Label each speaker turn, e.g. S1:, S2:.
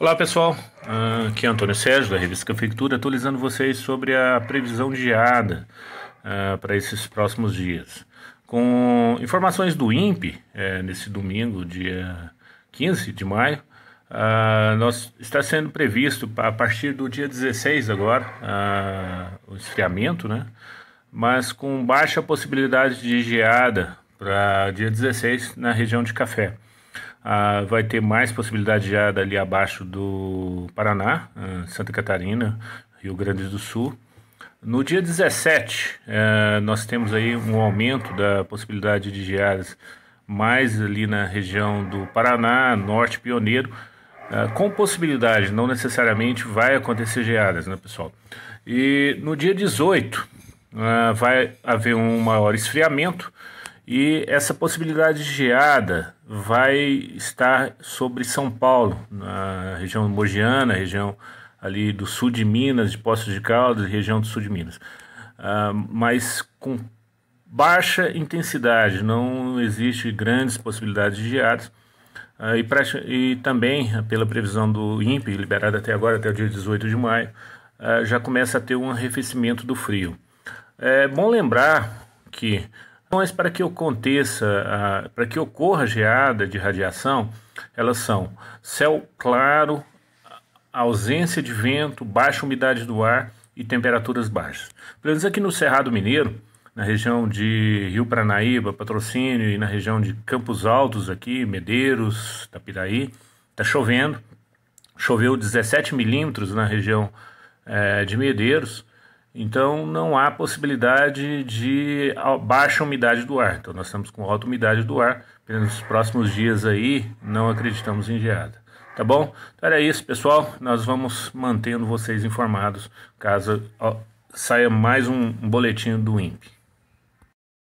S1: Olá pessoal, aqui é Antônio Sérgio da revista Cafeitura, atualizando vocês sobre a previsão de geada uh, ah, para esses próximos dias. Com informações do INPE, eh, é, nesse domingo, dia 15 de maio, uh, nós, está sendo previsto a partir do dia 16 agora uh, o esfriamento, né? mas com baixa possibilidade de geada para dia 16 na região de café. Ah, vai ter mais possibilidade já dali abaixo do Paraná, ah, Santa Catarina, Rio Grande do Sul. No dia 17, eh, nós temos aí um aumento da possibilidade de geadas mais ali na região do Paraná, Norte Pioneiro, ah, com possibilidade, não necessariamente vai acontecer geadas, né, pessoal? E no dia 18, ah, vai haver um maior esfriamento, e essa possibilidade de geada vai estar sobre São Paulo, na região mogiana, região ali do sul de Minas, de Poços de Caldas, região do sul de Minas. Uh, mas com baixa intensidade, não existe grandes possibilidades de geadas. Uh, e, pra, e, também, pela previsão do INPE, liberada até agora, até o dia 18 de maio, uh, já começa a ter um arrefecimento do frio. É bom lembrar que para que aconteça, para que ocorra geada de radiação, elas são céu claro, ausência de vento, baixa umidade do ar e temperaturas baixas. Pelo menos aqui no Cerrado Mineiro, na região de Rio Paranaíba, Patrocínio e na região de Campos Altos aqui, Medeiros, Tapiraí, está chovendo. Choveu 17 milímetros na região é, de Medeiros então não há possibilidade de baixa umidade do ar. Então nós estamos com alta umidade do ar. Nos próximos dias aí não acreditamos em geada. Tá bom? Então era isso, pessoal. Nós vamos mantendo vocês informados caso saia mais um boletim do INPE.